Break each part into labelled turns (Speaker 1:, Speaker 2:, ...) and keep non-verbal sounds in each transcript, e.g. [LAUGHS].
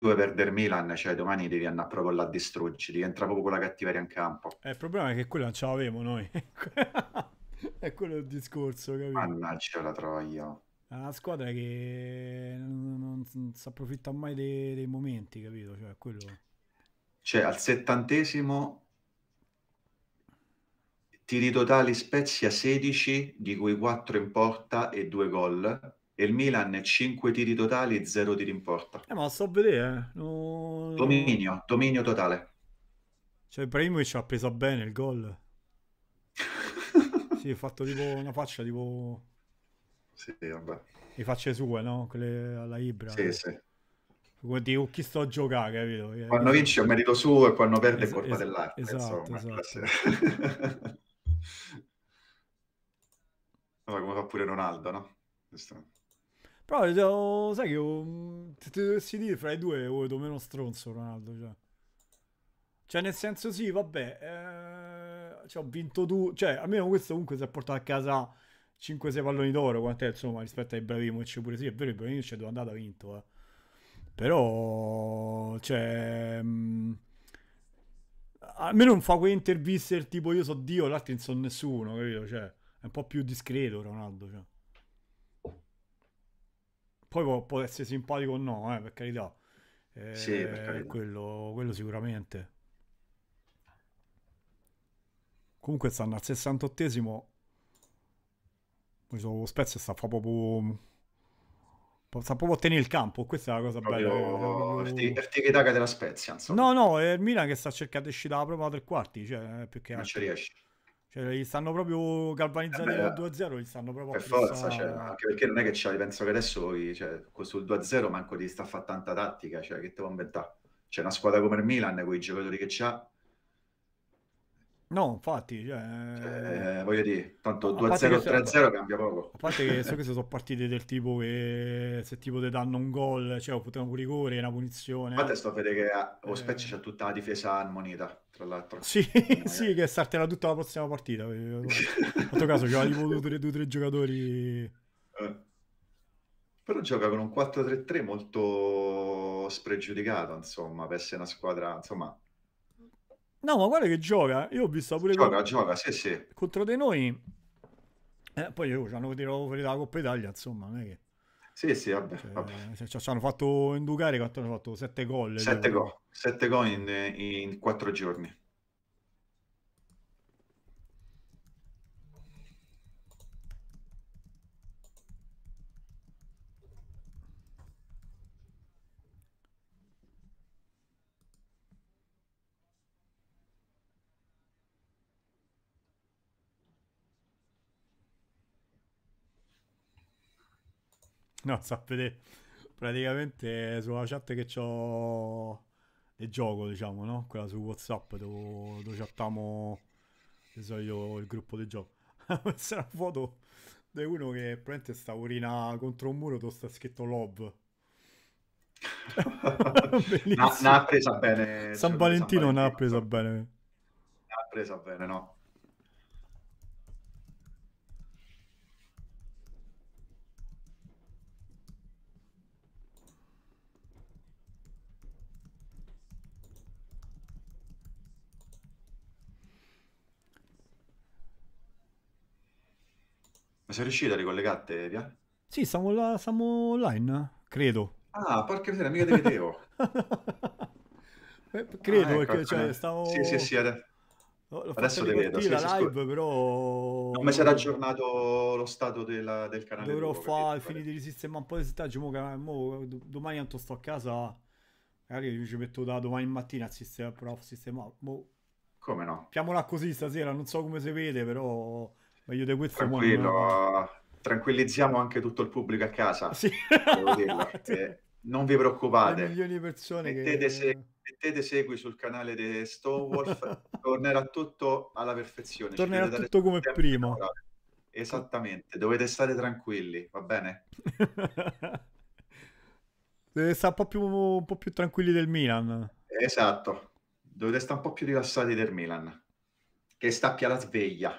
Speaker 1: vuoi perdere Milan, cioè domani devi andare proprio là a distruggerci, rientra proprio con la cattiveria in campo.
Speaker 2: Eh, il problema è che quello non ce l'avevo noi.
Speaker 1: [LAUGHS] è quello il discorso, capito? Mannaggia la troia.
Speaker 2: È una squadra che non, non, non si approfitta mai dei, dei momenti, capito? Cioè, quello...
Speaker 1: cioè, al settantesimo tiri totali Spezia 16, di cui 4 in porta e 2 gol e il Milan 5 tiri totali e 0 tiri in porta.
Speaker 2: Eh, ma lo so vedere. Eh. No... Dominio,
Speaker 1: dominio totale.
Speaker 2: Cioè, Ibrahimovic ha preso bene il gol. [LAUGHS] sì, ha fatto tipo una faccia tipo...
Speaker 1: Sì, vabbè.
Speaker 2: Le facce sue, no? Quelle alla Ibra. Sì, eh. sì. Guardi, con chi sto a giocare, capito? Eh, quando vince
Speaker 1: è merito suo e quando perde es- è colpa es- dell'arte, esatto, insomma. Esatto. [LAUGHS] come fa pure Ronaldo, no? Giusto.
Speaker 2: Però sai che se ti dovessi dire fra i due, io oh, vedo meno stronzo Ronaldo. Cioè, cioè nel senso sì, vabbè, eh, cioè, ho vinto tu, cioè almeno questo comunque si è portato a casa 5-6 palloni d'oro, quant'è insomma rispetto ai Ibrahimovic pure sì, è vero i Ibrahimovic dove è andato ha vinto, eh. Però, cioè... Mh, mm, almeno non fa quelle interviste del tipo io so Dio, l'altro non so nessuno, capito? Cioè, è un po' più discreto Ronaldo, cioè. Poi può, può, essere simpatico o no, eh, per carità. Eh, sì, per eh, carità. Quello, quello, sicuramente. Comunque stanno al 68esimo. Poi Spezia sta proprio... Sta proprio a tenere il campo, questa è la cosa proprio bella. Proprio... Artichitaca eh, della Spezia. Insomma. No, no, è il Milan che sta cercando di uscire dalla prova tre quarti, cioè, eh, più che altro. Non ci riesce. Cioè, li stanno proprio galvanizzati dal 2-0, li stanno proprio Per forza, cioè,
Speaker 1: anche perché non è che c'hai, penso che adesso cioè, sul 2-0 manco di sta a fare tanta tattica, cioè che te può inventare? C'è una squadra come il Milan, con i giocatori che c'ha,
Speaker 2: No, infatti, cioè... eh, voglio dire, tanto 2-0, 3-0 cambia poco. A parte che so che sono partite del tipo che se tipo ti danno un gol, cioè o potevano un rigore, una punizione.
Speaker 1: Infatti, sto a vedere che a eh... Spezia c'è tutta la difesa armonita, tra l'altro. Sì,
Speaker 2: eh, [LAUGHS] sì, che salterà tutta la prossima partita. In questo caso c'era tipo due o tre giocatori...
Speaker 1: Eh. Però gioca con un 4-3-3 molto spregiudicato, insomma, per essere una squadra, insomma
Speaker 2: No, ma guarda che gioca. Io ho visto
Speaker 1: pure... Gioca, con... gioca, sì, sì.
Speaker 2: Contro di noi. Eh, poi ci hanno tirato fuori dalla Coppa Italia, insomma, non è che...
Speaker 1: Sì, sì, vabbè. Cioè, vabbè.
Speaker 2: Cioè, ci hanno fatto inducare, hanno fatto 7 gol. 7 gol,
Speaker 1: 7 gol in, in 4 giorni.
Speaker 2: No, vedere [LAUGHS] praticamente sulla chat che ho del gioco, diciamo, no? Quella su WhatsApp dove, dove chattiamo di solito il gruppo del gioco. Questa [LAUGHS] è una foto di uno che praticamente sta urina contro un muro dove sta scritto LOB.
Speaker 1: [LAUGHS] N'ha presa bene. San Valentino, San Valentino
Speaker 2: n'ha presa bene.
Speaker 1: N'ha presa bene, no? sei riuscita a ricollegarti, Via?
Speaker 2: Sì, siamo, là, siamo online,
Speaker 1: credo. Ah, porca miseria, mica ti vedevo. [LAUGHS] Eh, credo, ah, ecco, che, cioè, eh. stavo... Sì, sì, sì, adesso... Adesso le vedo. Sì, la sì, live, scu... però. Non mi si era aggiornato lo stato della, del canale. Dovrò
Speaker 2: fare, finire di risistemare un po' di settaggio. Mo, mo, domani, tanto sto a casa, magari ci metto da domani mattina a sistemare. Prof, sistemare. Mo. Boh. Come no? Chiamola così stasera. Non so come si vede, però But you're there Tranquillo,
Speaker 1: someone... tranquillizziamo anche tutto il pubblico a casa. Sì. Devo dirlo. [LAUGHS] Eh, non vi preoccupate. Milioni di persone mettete, che... se, mettete segui sul canale di Stonewolf, [LAUGHS] tornerà tutto alla perfezione. Tornerà tutto come prima. Esattamente, dovete stare tranquilli, va bene? [LAUGHS]
Speaker 2: Dovete stare un po, più, un po' più tranquilli del Milan.
Speaker 1: Esatto, dovete stare un po' più rilassati del Milan, che sta più alla sveglia.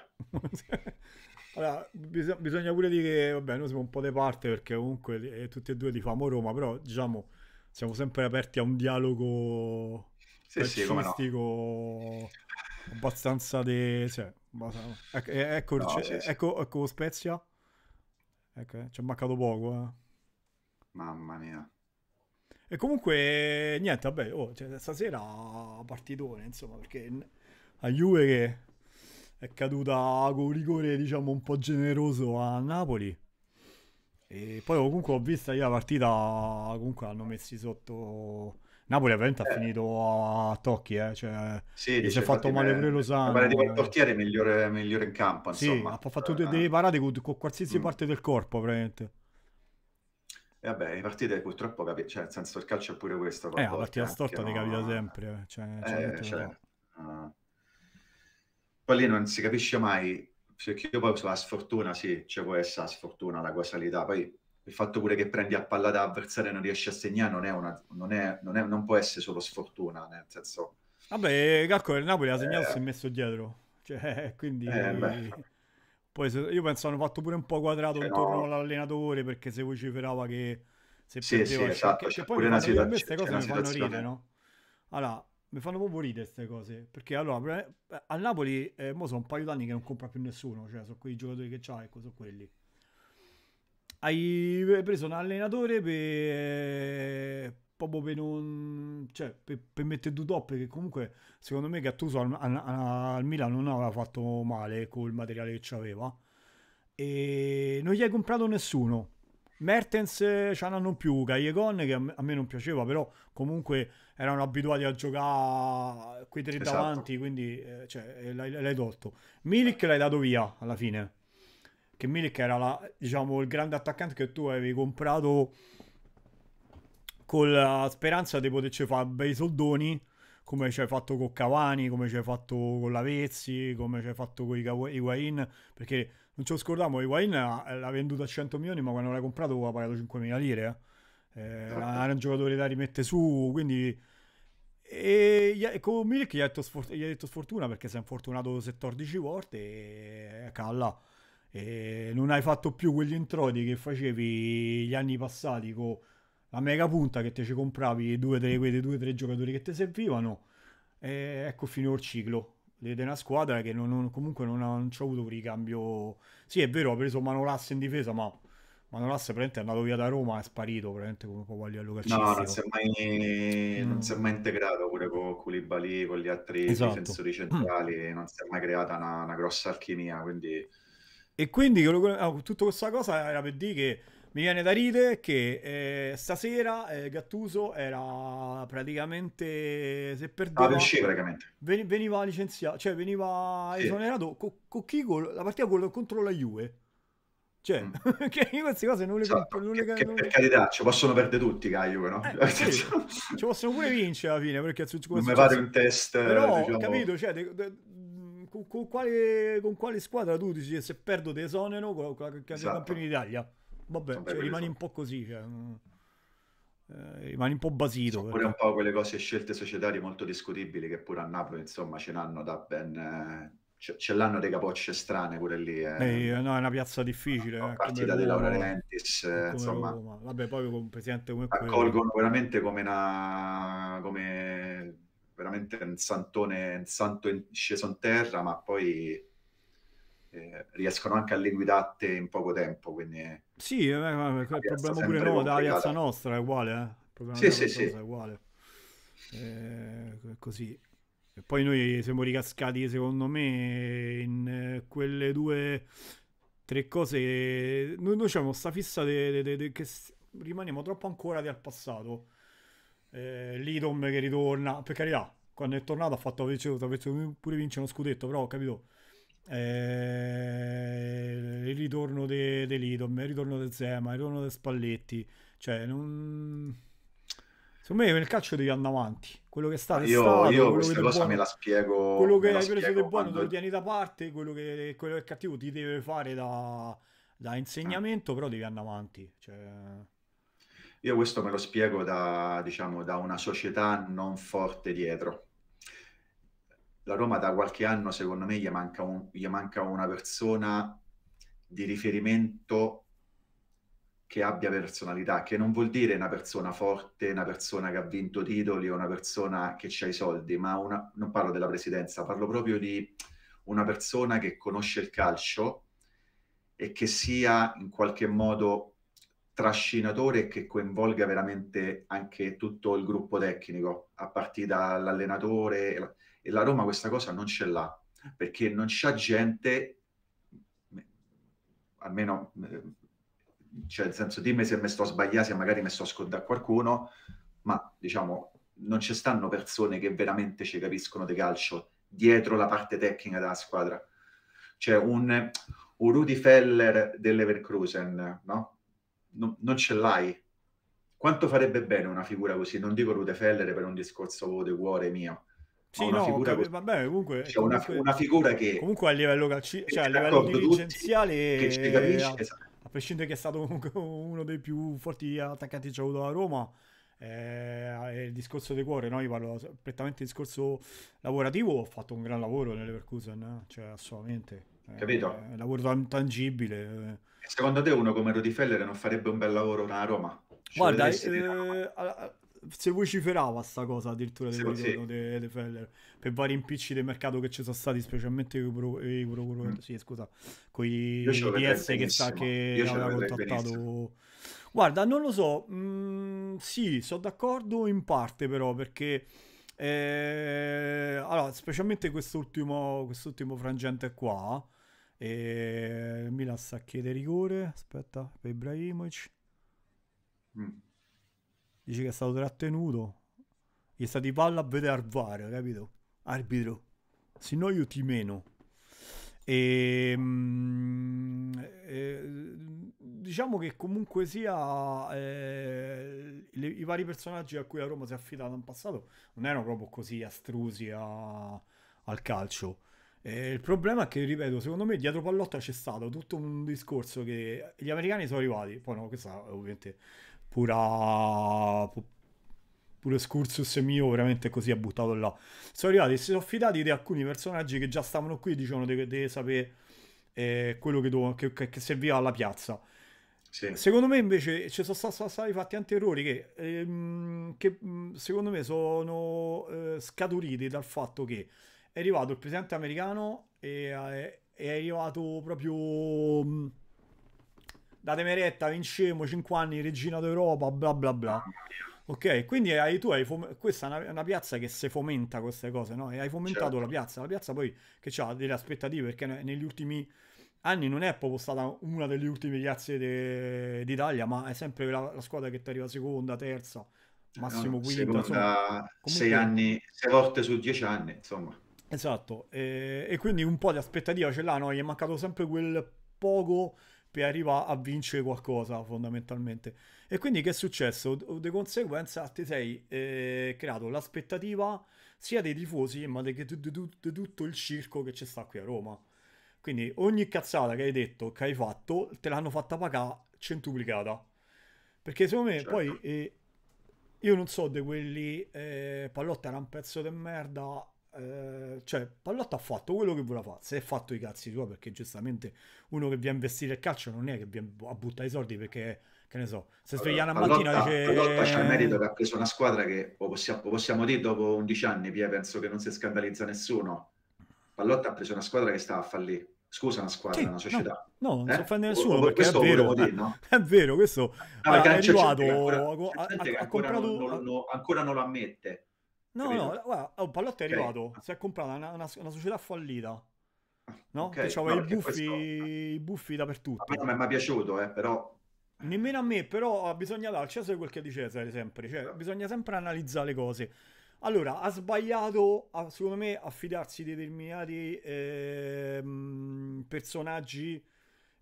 Speaker 2: Allora, bisogna pure dire che vabbè, noi siamo un po' di parte perché comunque eh, tutti e due li famo Roma, però diciamo siamo sempre aperti a un dialogo sì, sì, no. abbastanza de... Cioè, ecco, ecco, no, cioè, sì, ecco, ecco Spezia. Ecco, eh, ci è mancato poco. Eh.
Speaker 1: Mamma mia.
Speaker 2: E comunque, niente, vabbè, oh, cioè, stasera partitone, insomma, perché a Juve che è caduta con un rigore diciamo un po' generoso a Napoli e poi comunque ho visto io la partita comunque hanno messi sotto Napoli ovviamente eh. ha finito a tocchi eh. cioè, sì, si è fatto male eh, pure Lozano pare di
Speaker 1: portiere migliore, migliore in campo insomma. Sì, ha fatto eh, delle
Speaker 2: eh. parate con, con qualsiasi mm. parte del corpo praticamente
Speaker 1: e vabbè, le partite purtroppo, capi- cioè, nel senso, il calcio è pure questo. Eh, la partita storta no? ti capita
Speaker 2: sempre. Cioè, eh, cioè,
Speaker 1: uh, poi lì non si capisce mai, perché io poi sulla sfortuna, sì, cioè può essere la sfortuna, la casualità, poi il fatto pure che prendi a palla da avversario e non riesci a segnare non, è una, non, è, non, è, non può essere solo sfortuna, nel senso...
Speaker 2: Vabbè, calcolo, il Napoli ha segnato eh... si è messo dietro, [LAUGHS] cioè, quindi... Eh, poi se, io penso hanno fatto pure un po' quadrato eh, intorno no. all'allenatore perché se vociferava che se sì, perdeva... Sì, esatto, c'è cioè, pure una situazione... Queste cose mi fanno ridere, no? Allora, mi fanno proprio ridere queste cose. Perché allora, a Napoli, eh, mo sono un paio d'anni che non compra più nessuno, cioè sono quei giocatori che c'ha, ecco, sono quelli. Hai preso un allenatore per... proprio per non... cioè, per, per mettere due top, perché comunque, secondo me Gattuso al, al, al Milano non aveva fatto male col materiale che c'aveva. E non gli hai comprato nessuno. Mertens eh, ce n'hanno più, Gaiegon che a me non piaceva, però comunque erano abituati a giocare quei tre esatto. davanti, quindi eh, cioè, eh, l'hai, l'hai, tolto. Milik l'hai dato via alla fine, che Milik era la, diciamo, il grande attaccante che tu avevi comprato con la speranza di poterci fare bei soldoni, come ci hai fatto con Cavani, come ci hai fatto con Lavezzi, come ci hai fatto con Higuain, perché non ci lo scordiamo, Higuain l'ha venduto a 100 milioni, ma quando l'ha comprato ha pagato 5 mila lire. Eh, eh esatto. era un giocatore da rimettere su, quindi e con Milik gli ha, detto, sfor- detto, sfortuna perché si è infortunato 14 volte e calla. E non hai fatto più quegli introiti che facevi gli anni passati con la mega punta che te ci compravi due o tre, giocatori che ti servivano. E ecco, finito il ciclo. Vedete una squadra che non, non, comunque non ha, non avuto un ricambio. Sì, è vero, ha preso Manolasse in difesa, ma ma non Manolas è andato via da Roma, è sparito probabilmente come Popagliello calcistico. No, non si
Speaker 1: è mai, mm. si è mai integrato pure con Koulibaly, con gli altri esatto. difensori centrali, mm. non si è mai creata una, una grossa alchimia, quindi... E quindi
Speaker 2: oh, tutta questa cosa era per dire che mi viene da ridere che eh, stasera eh, Gattuso era praticamente se perdeva ah, praticamente. veniva licenziato, cioè veniva esonerato con co chi la partita contro la Juve cioè, mm. [LAUGHS] che io queste cose non le, cioè, comp- non le, che, non le... Per carità, ci
Speaker 1: possono perdere tutti, Caio, no? Eh, cioè, sì,
Speaker 2: [LAUGHS] ci possono pure vincere alla fine, perché Non mi pare un test... Però, diciamo... capito, cioè, de, de, con, con, quale, con, quale, squadra tu dici se perdo te esonero con, con, con esatto. campione d'Italia? Vabbè, cioè, rimani un po' così, cioè... Mm. Eh, rimani un po' basito. Sono pure un po'
Speaker 1: quelle cose scelte societarie molto discutibili che pure a Napoli, insomma, ce n'hanno da ben... Eh ce, l'hanno dei capocce strane pure lì. Eh. Beh,
Speaker 2: no, è una piazza difficile. No, eh, partita di Laura Lentis,
Speaker 1: eh, insomma.
Speaker 2: Roma. Vabbè, poi con un presidente come quello. Accolgono
Speaker 1: veramente come una... come veramente un santone, un santo in, sceso in terra, ma poi... Eh, riescono anche a liquidarti in poco tempo. Quindi
Speaker 2: sì, eh, il problema pure no, della piazza nostra è uguale. Eh? Il problema sì, sì, sì. è uguale. Eh, così. E poi noi siamo ricascati, secondo me, in eh, quelle due, tre cose. Noi, noi abbiamo questa fissa de, de, de, che rimaniamo troppo ancora al passato. Eh, Lidom che ritorna, per carità, quando è tornato ha fatto pure vincere uno scudetto, però ho capito. Eh, il ritorno dell'Idom, de il ritorno del Zema, il ritorno del Spalletti, cioè non Secondo me nel calcio devi andare avanti. Quello che sta io, stato, io questa cosa buono, me la spiego. Quello che hai preso di buono te lo tieni da parte, quello che, quello che, è cattivo ti deve fare da, da insegnamento, ah. però devi andare avanti. Cioè...
Speaker 1: Io questo me lo spiego da, diciamo, da una società non forte dietro. La Roma da qualche anno, secondo me, gli manca, un, gli manca una persona di riferimento che abbia personalità, che non vuol dire una persona forte, una persona che ha vinto titoli o una persona che ha i soldi, ma una, non parlo della presidenza, parlo proprio di una persona che conosce il calcio e che sia in qualche modo trascinatore e che coinvolga veramente anche tutto il gruppo tecnico, a partire dall'allenatore. E la Roma questa cosa non ce l'ha, perché non c'è gente, almeno cioè nel senso dimmi se mi sto sbagliando, se magari mi sto scordando qualcuno, ma diciamo non ci stanno persone che veramente ci capiscono di calcio dietro la parte tecnica della squadra. Cioè un, un Rudy Feller dell'Evercruisen, no? no? Non ce l'hai. Quanto farebbe bene una figura così? Non dico Rudy Feller per un discorso di cuore mio, sì, una no, figura, cap-
Speaker 2: vabbè, comunque, cioè comunque una, una, figura che comunque a livello, calci- cioè, a livello dirigenziale tutti, che ci capisce, esatto prescindere che è stato uno dei più forti attaccanti che ha avuto la Roma, eh, il discorso di cuore, no? io parlo prettamente del discorso lavorativo, ho fatto un gran lavoro nell'Everkusen, eh? cioè
Speaker 1: assolutamente. Eh, Capito? un lavoro tangibile. Eh. Secondo te uno come Rodifeller non farebbe un bel lavoro a Roma? Ci Guarda, eh,
Speaker 2: se vociferava sta cosa addirittura del ritorno sì. di Feller per vari impicci del mercato che ci sono stati specialmente con eh, i mm. sì, scusa con i DS che sa che aveva contattato guarda non lo so mm, sì sono d'accordo in parte però perché eh, allora specialmente quest'ultimo quest'ultimo frangente qua eh, Milan sa chiede rigore aspetta per Ibrahimovic mm dice che è stato trattenuto, gli è stato di palla a vedere al capito? Arbitro, se no io ti meno. E, ehm, e, eh, diciamo che comunque sia eh, le, i vari personaggi a cui la Roma si è affidata in passato non erano proprio così astrusi a, al calcio. E eh, il problema è che, ripeto, secondo me dietro Pallotta c'è stato tutto un discorso che gli americani sono arrivati, poi no, questa ovviamente pura... pure Scursus mio veramente così ha buttato là. Sono arrivati e si sono fidati di alcuni personaggi che già stavano qui dicevano che deve sapere eh, quello che, do, che, che, che serviva alla piazza. Sì. Secondo me invece ci sono stati, fatti tanti errori che, ehm, che, mm, secondo me sono eh, scaturiti dal fatto che è arrivato il presidente americano e è, eh, è arrivato proprio mm, datemi retta, vincemo 5 anni, regina d'Europa, bla bla bla. Ok, quindi hai, tu hai fom- questa è una, una, piazza che se fomenta queste cose, no? E hai fomentato certo. la piazza, la piazza poi che ha delle aspettative perché ne- negli ultimi anni non è proprio stata una delle ultime piazze de- d'Italia, ma è sempre la, la squadra che ti arriva seconda, terza, eh, massimo no, quinta. Insomma, sei
Speaker 1: anni, sei volte su dieci anni, insomma.
Speaker 2: Esatto, e, e quindi un po' di aspettativa ce l'ha, no? Gli è mancato sempre quel poco per arrivare a vincere qualcosa fondamentalmente. E quindi che è successo? Di conseguenza ti sei eh, creato l'aspettativa sia dei tifosi ma di, tutto il circo che c'è sta qui a Roma. Quindi ogni cazzata che hai detto, che hai fatto, te l'hanno fatta pagare centuplicata. Perché secondo me certo. poi eh, io non so di quelli... Eh, Pallotta era un pezzo di merda eh, cioè Pallotta ha fatto quello che voleva fare, se è fatto i cazzi suoi perché giustamente uno che viene a investire il calcio non è che viene a buttare i soldi perché che ne so, se sveglia allora, mattina Pallotta, dice... Pallotta c'ha il merito che ha preso
Speaker 1: una squadra che possiamo, possiamo dire dopo 11 anni, Pia, penso che non si scandalizza nessuno. Pallotta ha preso una squadra che stava a fallire scusa una squadra, sì, una società. No,
Speaker 2: no non eh? si offende nessuno o, perché è vero, dire, no? [LAUGHS] è vero,
Speaker 1: questo no, è arrivato, ancora, ha, ha, ha comprato... Non, non, ancora non lo ammette. No, no,
Speaker 2: guarda, oh, Pallotta è okay. arrivato, si è comprata una, una, una società fallita. No? Okay. Che c'aveva no, i, questo... i, buffi, dappertutto. A me
Speaker 1: mi è piaciuto, eh, però...
Speaker 2: Nemmeno a me, però bisogna dare al Cesare quel che è di Cesare sempre, cioè, bisogna sempre analizzare le cose. Allora, ha sbagliato, secondo me, affidarsi di determinati eh, personaggi.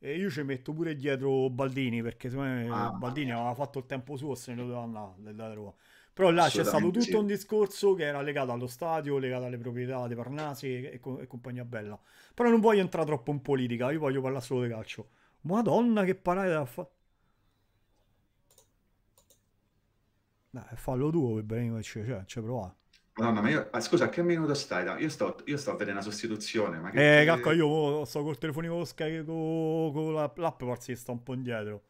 Speaker 2: E io ci metto pure dietro Baldini, perché secondo me ah, Baldini aveva fatto il tempo suo se ne doveva andare della Roma. Però là c'è stato tutto un discorso che era legato allo stadio, legato alle proprietà di Parnasi e, co- e, compagnia bella. Però non voglio entrare troppo in politica, io voglio parlare solo di calcio. Madonna che parata da fare. Dai, fallo tu per bene, cioè, cioè, cioè prova.
Speaker 1: Madonna, ma io... Ah, scusa, che minuto stai? Io sto, io sto a vedere una sostituzione, ma che... Eh, cacco, io
Speaker 2: sto col telefonino con, con l'app, forse sta un po' indietro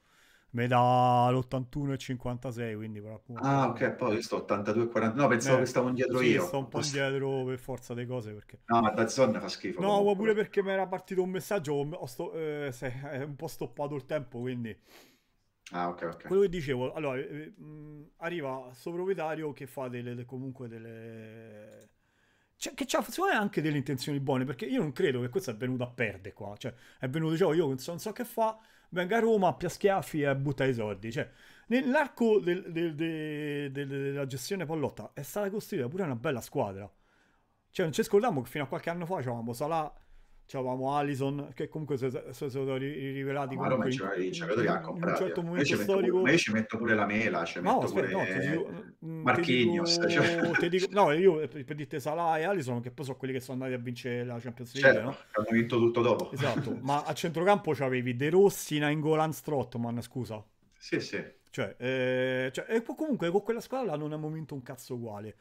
Speaker 2: metà l'81 e 56 quindi però appunto... ah
Speaker 1: ok poi io sto 82 49 no pensavo eh, che stavo indietro sì, io sto un po'
Speaker 2: indietro per forza delle cose perché no ma
Speaker 1: da zona fa schifo no
Speaker 2: comunque. pure perché mi era partito un messaggio ho sto, eh, è un po' stoppato il tempo quindi
Speaker 1: ah ok ok quello
Speaker 2: che dicevo allora eh, eh, mh, arriva questo proprietario che fa delle, comunque delle cioè, che c'ha secondo me anche delle intenzioni buone perché io non credo che questo è venuto a perdere qua cioè è venuto cioè, io non so, non so che fa venga a Roma, appia schiaffi e butta i soldi. Cioè, nell'arco del, del, del, della gestione Pallotta è stata costruita pure una bella squadra. Cioè, non ci scordiamo che fino a qualche anno fa c'eravamo Salah c'avevamo Alison che comunque si sono rivelati ma ah, comunque ma in, cioè, in, un certo momento storico ma
Speaker 1: io ci metto pure la mela ci metto no, aspetta, pure no, mm, mm, Marchignos dico,
Speaker 2: cioè... dico, no io eh, per dirti Salah e Alison che poi sono quelli che sono andati a vincere la Champions League certo, no?
Speaker 1: hanno vinto tutto dopo esatto
Speaker 2: [LAUGHS] ma a centrocampo c'avevi De Rossi Nainggolan Strottman scusa sì sì cioè, eh, cioè, e comunque con quella squadra non hanno vinto un cazzo uguale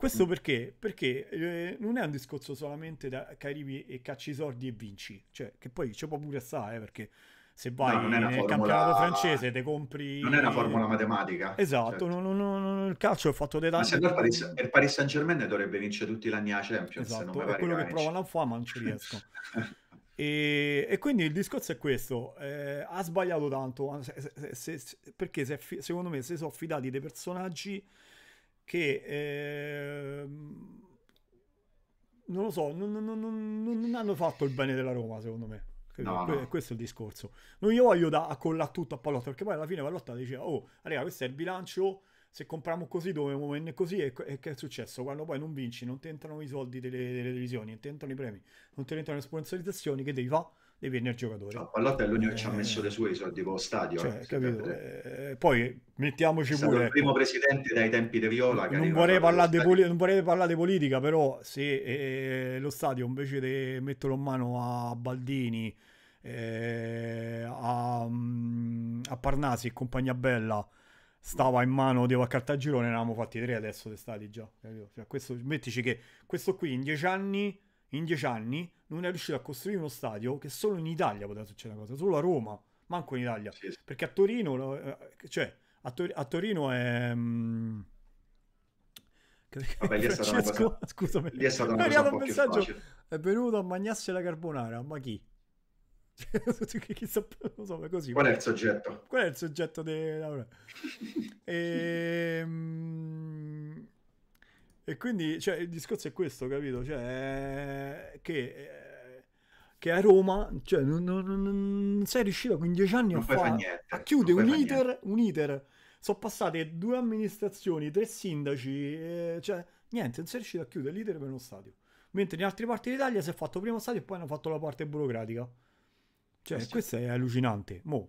Speaker 2: questo mm. perché? Perché eh, non è un discorso solamente da caribi e cacci i sordi e vinci, cioè che poi ci può a stare eh, perché se vai no, nel formula... campionato francese te compri... Non è una formula matematica. Esatto, certo. non, non, non, il calcio è fatto dei tanti... Ma se il Paris, il
Speaker 1: Paris Saint-Germain dovrebbe vincere tutti l'anni a Champions. Esatto, è quello che provano
Speaker 2: a fare ma non ci riesco. [LAUGHS] E, e, quindi il discorso è questo, eh, ha sbagliato tanto, se, se, se, perché fi- secondo me si sono affidati dei personaggi che eh, non lo so, non, non, non, non, hanno fatto il bene della Roma secondo me. No, que- no. Questo è il discorso. Non io voglio da accollare tutto a Pallotta perché poi alla fine Pallotta diceva, oh, raga, questo è il bilancio se compriamo così dovevamo venire così e, e, che è successo? Quando poi non vinci, non ti entrano i soldi delle, delle televisioni, non ti entrano i premi, non ti entrano le sponsorizzazioni, che devi fare? devi vendere giocatore. No, Pallottello eh, ci ha eh, messo
Speaker 1: le sue i soldi con lo stadio. Cioè,
Speaker 2: eh, eh, poi mettiamoci È pure. il primo presidente
Speaker 1: dai tempi di Viola. Non vorrei, poli-
Speaker 2: non vorrei, parlare di politica, però se eh, lo stadio invece di metterlo in mano a Baldini, eh, a, mm, a, Parnasi e compagnia bella stava in mano Devo a Cartagirone, ne avevamo fatti tre adesso d'estate già. Cioè, questo, mettici che questo qui in dieci anni, in dieci anni non è riuscito a costruire uno stadio che solo in Italia poteva succedere una cosa, solo a Roma, manco in Italia, sì, sì. perché a Torino, eh, cioè, a, Tor- a Torino è... Mh, mm,
Speaker 1: Vabbè, lì è stata una cosa... scusami, lì è stata una cosa un, un messaggio,
Speaker 2: è venuto a mangiarsi la carbonara, ma chi? [LAUGHS] Chissà, non so, così. Qual è il soggetto? Qual è il soggetto della... [LAUGHS] e... Ehm, e quindi cioè, il discorso è questo, capito? Cioè, che eh, che a Roma cioè, non, non, non, sei riuscito in dieci anni a, fa niente, a, chiudere un iter, un iter, Sono passate due amministrazioni, tre sindaci, eh, cioè niente, non sei riuscito a chiudere l'iter per uno stadio. Mentre in altre parti d'Italia si è fatto prima stadio e poi hanno fatto la parte burocratica. Cioè, eh sì. questo è allucinante. Mo,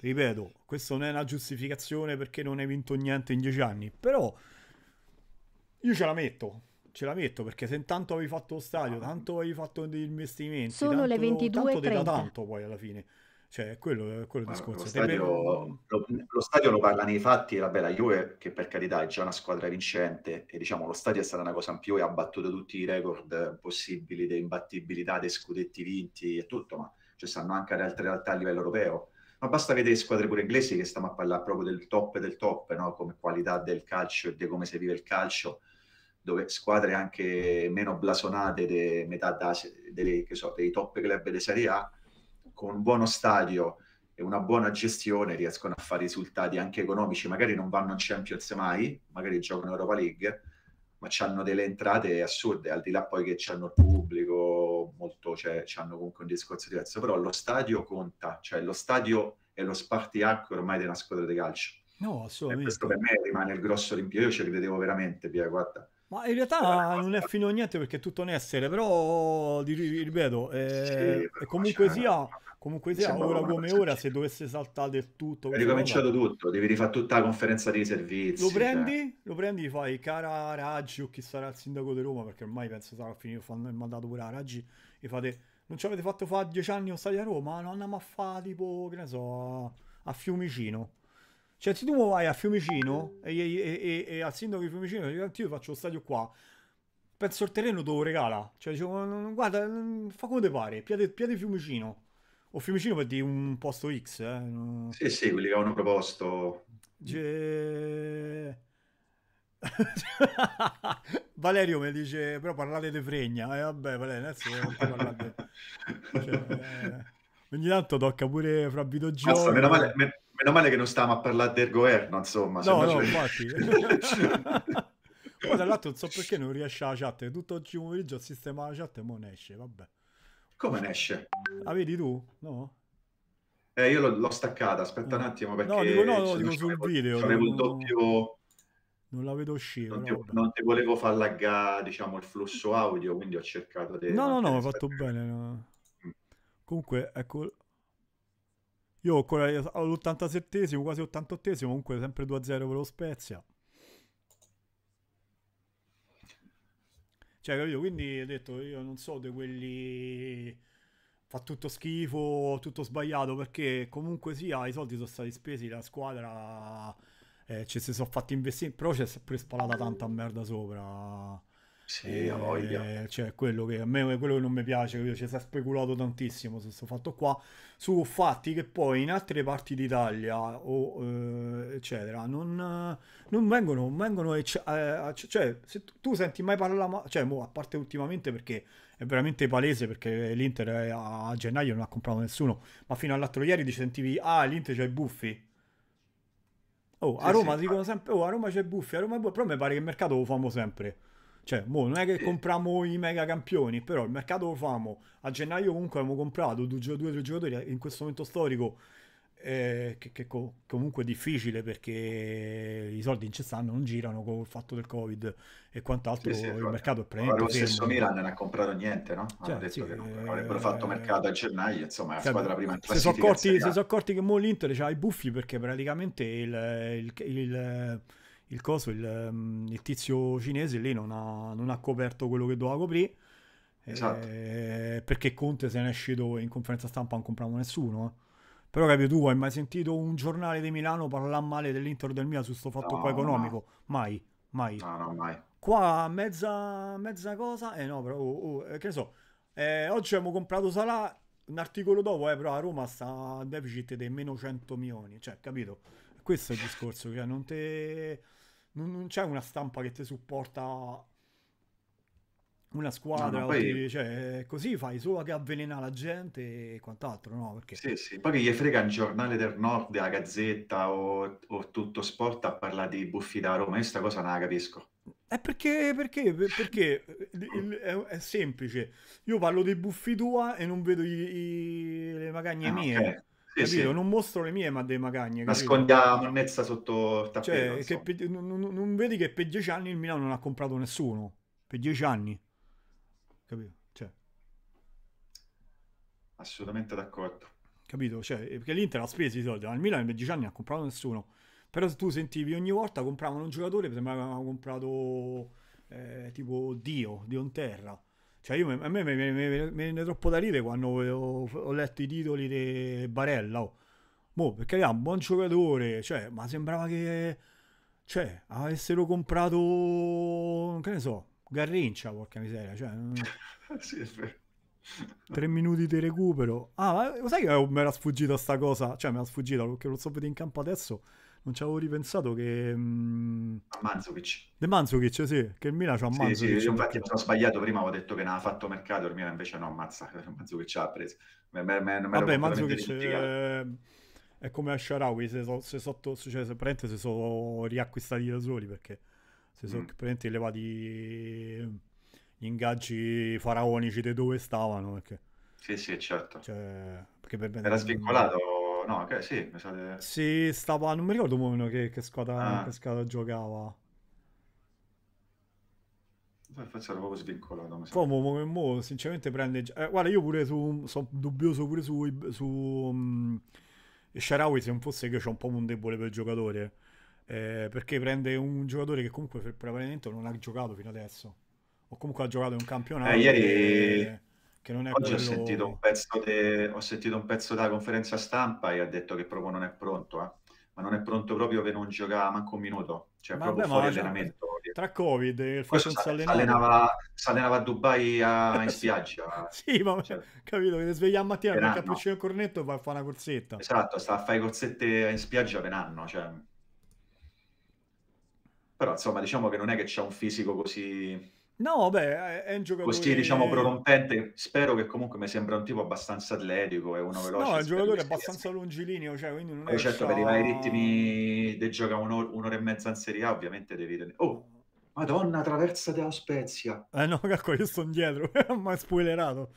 Speaker 2: ripeto, questa non è una giustificazione perché non hai vinto niente in dieci anni, però io ce la metto ce la metto perché se intanto avevi fatto lo stadio, ah. tanto avevi fatto degli investimenti, sono tanto, le 22 tanto ti dà tanto poi alla fine. Cioè, quello, quello Ma, discorso. Lo stadio lo,
Speaker 1: lo stadio, lo, parla nei fatti, vabbè, la Juve, che per carità è già una squadra vincente, e diciamo lo stadio è stata una cosa in più e ha battuto tutti i record eh, possibili di imbattibilità, dei scudetti vinti e tutto, ma ci stanno anche le altre realtà a livello europeo ma basta vedere squadre pure inglesi che stanno a parlare proprio del top del top, no? come qualità del calcio e di come si vive il calcio dove squadre anche meno blasonate de, metà da, delle, so, dei top club di Serie A, con un buono stadio e una buona gestione riescono a fare risultati anche economici, magari non vanno in Champions mai, magari giocano in Europa League, ma hanno delle entrate assurde, al di là poi che hanno il pubblico, molto, cioè, hanno comunque un discorso diverso, però lo stadio conta, cioè lo stadio è lo spartiacque ormai della squadra di calcio.
Speaker 2: No, assolutamente.
Speaker 1: E questo per me rimane il grosso rimpiego, io ci credevo veramente, Pia, guarda,
Speaker 2: ma in realtà eh, non è fino a niente perché è tutto un essere, però ripeto, eh, sì, comunque cioè, sia, comunque sia ora come ora, se dovesse saltare del tutto...
Speaker 1: È ricominciato roba, tutto, devi rifare tutta la conferenza di servizi. Lo cioè. prendi,
Speaker 2: cioè. lo prendi, fai cara Raggi o chi sarà il sindaco di Roma, perché ormai penso sarà finito, fanno il mandato pure a Raggi, e fate, non ci avete fatto fare dieci anni o stati a Roma? Non andiamo a fare tipo, che ne so, a Fiumicino cioè, se tu vai a Fiumicino e, e, e, e al sindaco di Fiumicino, io faccio lo stadio qua, penso il terreno dove regala. Cioè, dicevo, guarda, fa come ti pare, piede, piade Fiumicino. O Fiumicino per dire un posto X, eh. Sì, sì,
Speaker 1: quelli che avevano proposto.
Speaker 2: Ge... [LAUGHS] Valerio mi dice però parlate di fregna e eh, vabbè Valerio adesso parlate cioè, eh, Ogni tanto tocca pure fra videogiochi. Cazzo, meno male, meno
Speaker 1: male che non stiamo a parlare del governo, insomma. No, no, infatti. [LAUGHS]
Speaker 2: Poi tra non so perché non riesce la chat, tutto oggi pomeriggio sistema la chat e mo' ne esce, vabbè.
Speaker 1: Come ne esce?
Speaker 2: La vedi tu? No?
Speaker 1: Eh, io l'ho, l'ho staccata, aspetta no. Ah. un attimo perché... No, dico, no, no, dico sul video. Avevo il doppio... Non la vedo uscire. Non, non, ti volevo far laggare, diciamo, il flusso audio, quindi ho cercato di... No, no, no, ho fatto
Speaker 2: bene, no. Comunque, ecco. Io ancora all'87esimo, quasi 88esimo, comunque sempre 2-0 per lo Spezia. Cioè, capito? Quindi ho detto, io non so di quelli fa tutto schifo, tutto sbagliato, perché comunque sia i soldi sono stati spesi, la squadra eh, ci si sono fatti investire, però c'è sempre spalata tanta merda sopra sì, ha voglia. Cioè, quello che a me quello che non mi piace, ci Cioè, si è speculato tantissimo su questo fatto qua, su fatti che poi in altre parti d'Italia o eh, eccetera non, non vengono, non vengono eh, cioè, se tu, tu senti mai parlare, cioè, mo, a parte ultimamente perché è veramente palese perché l'Inter eh, a gennaio non ha comprato nessuno, ma fino all'altro ieri ti sentivi, ah, l'Inter c'ha i buffi, Oh, sì, a Roma sì, dicono sempre, oh, a Roma c'è Buffi, a Roma Buffi, però mi pare che il mercato lo famo sempre. Cioè, mo, non è che compriamo i mega campioni, però il mercato lo famo. A gennaio comunque abbiamo comprato due o tre giocatori eh, in questo momento storico, eh, che, che co- comunque è difficile perché i soldi in ci non girano con il fatto del Covid e quant'altro. Sì, sì, il certo. mercato è preso. Lo stesso Milan
Speaker 1: non ha comprato niente, no? Hanno cioè, detto sì, che non, non eh, avrebbero fatto mercato a gennaio, insomma, cioè, la squadra prima in classifica. Si sono accorti,
Speaker 2: accorti che mo l'Inter c'ha i buffi perché praticamente il, il, il il coso, il, ehm, il tizio cinese lì non ha, non ha, coperto quello che doveva coprire. Esatto. Eh, perché Conte se n'è uscito in conferenza stampa non compriamo nessuno. Eh. Però capito tu, hai mai sentito un giornale di Milano parlare male dell'Inter del Milan su sto fatto no, qua economico? No. Mai, mai. No, no, mai. Qua mezza, mezza cosa, eh no, però, oh, oh, eh, che ne so, eh, oggi abbiamo comprato Salà, un articolo dopo, eh, però a Roma sta a deficit di meno 100 milioni, cioè, capito? Questo è il discorso, che cioè, non te non, non c'è una stampa che ti supporta una squadra no, no, poi... cioè, così fai solo che avvelena la gente e quant'altro no? Perché... sì,
Speaker 1: sì. poi che gli frega il giornale del nord la gazzetta o, o tutto sport a parlare di buffi da Roma questa cosa non la capisco
Speaker 2: è perché, perché, perché è, è, semplice io parlo dei buffi tua e non vedo i, i, le magagne ah, mie okay. Sì, sì. Non mostro le mie ma dei magagne.
Speaker 1: Nascondi la monnezza sotto il tappeto. Cioè,
Speaker 2: so. pe... non, non, vedi che per dieci anni il Milano non ha comprato nessuno. Per dieci anni. Capito? Cioè.
Speaker 1: Assolutamente d'accordo.
Speaker 2: Capito? Cioè, eh, perché l'Inter ha speso i soldi, ma il Milano per dieci anni non ha comprato nessuno. Però se tu sentivi ogni volta compravano un giocatore, sembrava che avevano comprato eh, tipo Dio, Dio in terra cioè io, a me mi viene troppo da ridere quando ho, ho, letto i titoli di Barella. Oh. Mo, perché era un buon giocatore, cioè, ma sembrava che cioè, avessero comprato, che ne so, Garrincia, porca miseria. Cioè, [LAUGHS] sì, Tre minuti di recupero. Ah, ma sai che mi era sfuggita sta cosa? Cioè, mi era sfuggita perché lo so vedere in campo adesso non ci avevo ripensato che... Mm,
Speaker 1: Manzukic.
Speaker 2: De Manzukic, sì, che il Milan c'ha sì, Manzukic. Sì, infatti
Speaker 1: mi sono sbagliato prima, avevo detto che ne ha fatto mercato, il Milan invece no, ammazza, [LAUGHS] Manzukic ha preso. Me, me, me, Vabbè, Manzukic eh,
Speaker 2: è come a Sharawi, se, so, se sotto, cioè se prende si sono riacquistati da soli perché si sono mm. praticamente levati gli ingaggi faraonici di dove stavano perché...
Speaker 1: Sì, sì, certo. Cioè, perché per Era svincolato no? Che, sì, mi sa che... Sì,
Speaker 2: stava... non mi ricordo uno che, che, squadra, ah. che squadra giocava.
Speaker 1: Forse proprio svincolato.
Speaker 2: Mi Come mo, mo, sinceramente prende... Eh, guarda, io pure su... sono dubbioso pure su... su um, Sharawi, se non fosse che c'è un po' un debole per il giocatore. Eh, perché prende un giocatore che comunque prevalentemente non ha giocato fino adesso. O comunque ha giocato in un campionato. Eh, ieri... E che non è Oggi quello... ho, sentito un
Speaker 1: pezzo de... ho sentito un pezzo della conferenza stampa e ha detto che proprio non è pronto, eh. ma non è pronto proprio perché non gioca manco un minuto, cioè ma proprio beh, fuori allenamento.
Speaker 2: Tra Covid e il fatto si allenava,
Speaker 1: a Dubai a... in [LAUGHS] spiaggia.
Speaker 2: sì, ma cioè, capito, che ti svegli a mattina con cappuccino cornetto e vai a fare una corsetta. Esatto,
Speaker 1: sta a fare corsette in spiaggia per un anno, cioè... Però insomma diciamo che non è che c'è un fisico così
Speaker 2: No, beh, è un giocatore... Così, diciamo,
Speaker 1: prorompente, spero che comunque mi sembra un tipo abbastanza atletico e uno veloce. No, è un giocatore
Speaker 2: abbastanza lungilineo, cioè, quindi non è... Certo, per i ai
Speaker 1: ritmi del gioco, un'ora, un'ora e mezza in Serie A, ovviamente devi... Oh, Madonna,
Speaker 2: traversa della Spezia! Eh no, cacco, io sto indietro, [LAUGHS] ma è spoilerato.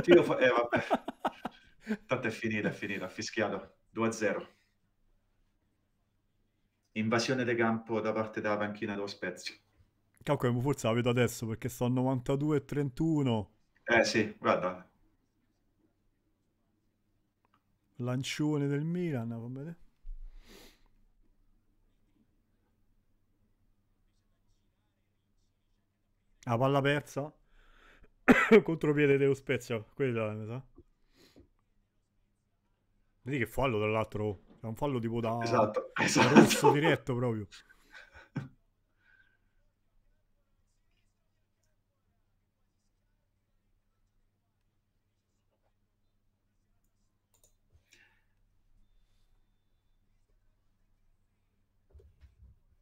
Speaker 2: Tiro fa...
Speaker 1: Eh, vabbè. [LAUGHS] Tanto è finita, è finita, ha fischiato. 2-0. Invasione di campo da parte della panchina dello Spezia.
Speaker 2: Calcolo, forse la vedo adesso perché sto a 92 e 31.
Speaker 1: Eh sì, guarda.
Speaker 2: Lancione del Milan, va bene. La palla persa. [COUGHS] Contropiede dello Spezia, quella mi sa. Vedi che fallo tra l'altro, è un fallo tipo da esatto, esatto. Da rosso diretto proprio. [LAUGHS]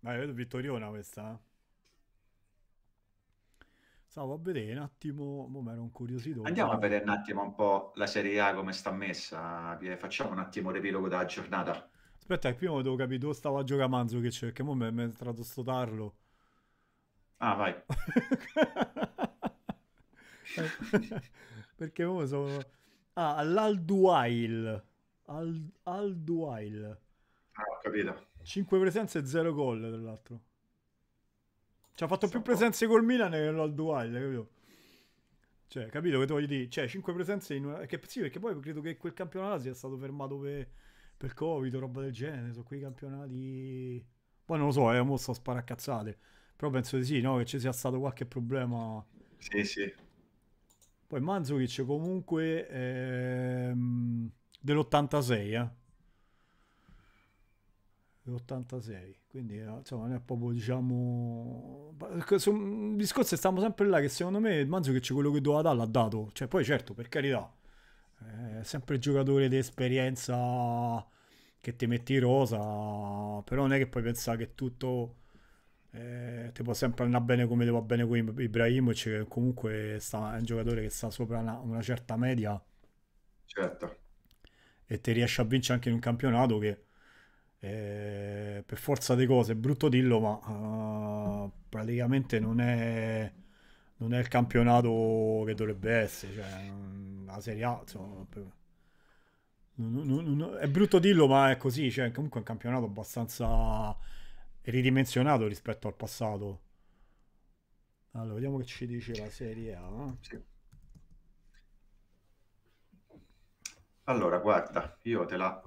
Speaker 2: Ma vedo vittoriona questa. Stavo a vedere un attimo, mo mi ero incuriosito. Andiamo a
Speaker 1: vedere un attimo un po' la Serie A come sta messa, facciamo un attimo l'epilogo della giornata.
Speaker 2: Aspetta, prima primo devo capire dove stavo a giocare Manzo che c'è, perché mo mi è entrato sto tarlo.
Speaker 1: Ah, vai. [LAUGHS]
Speaker 2: perché ora sono... Ah, all'Alduail. Alduail.
Speaker 1: Ah, ho capito.
Speaker 2: 5 presenze e 0 gol, tra l'altro. Ci ha fatto Siamo. più esatto. presenze col Milan che l'Old Wild, capito? Cioè, capito che tu voglio dire? Cioè, 5 presenze in una... Che, sì, perché poi credo che quel campionato sia stato fermato per, per Covid o roba del genere. Sono quei campionati... Poi non lo so, è eh, mo sto sparacazzate. Però penso di sì, no? Che ci sia stato qualche problema. Sì, sì. Poi Manzukic comunque ehm, dell'86, eh 86 quindi eh, insomma non è proprio diciamo ecco, il discorso è stiamo sempre là che secondo me il manzo che c'è quello che doveva dare l'ha dato cioè poi certo per carità eh, è sempre giocatore di esperienza che ti metti rosa però non è che puoi pensare che tutto eh, ti può sempre andare bene come ti va bene con Ibrahimovic che comunque sta, è un giocatore che sta sopra una, una certa media certo e ti riesce a vincere anche in un campionato che eh, per forza di cose, è brutto dirlo, ma uh, praticamente non è, non è, il campionato che dovrebbe essere. Cioè, la Serie A insomma, per, non, non, è brutto dirlo, ma è così. Cioè, comunque è un campionato abbastanza ridimensionato rispetto al passato. Allora, vediamo che ci dice la Serie A. Eh. Sì.
Speaker 1: Allora, guarda, io te la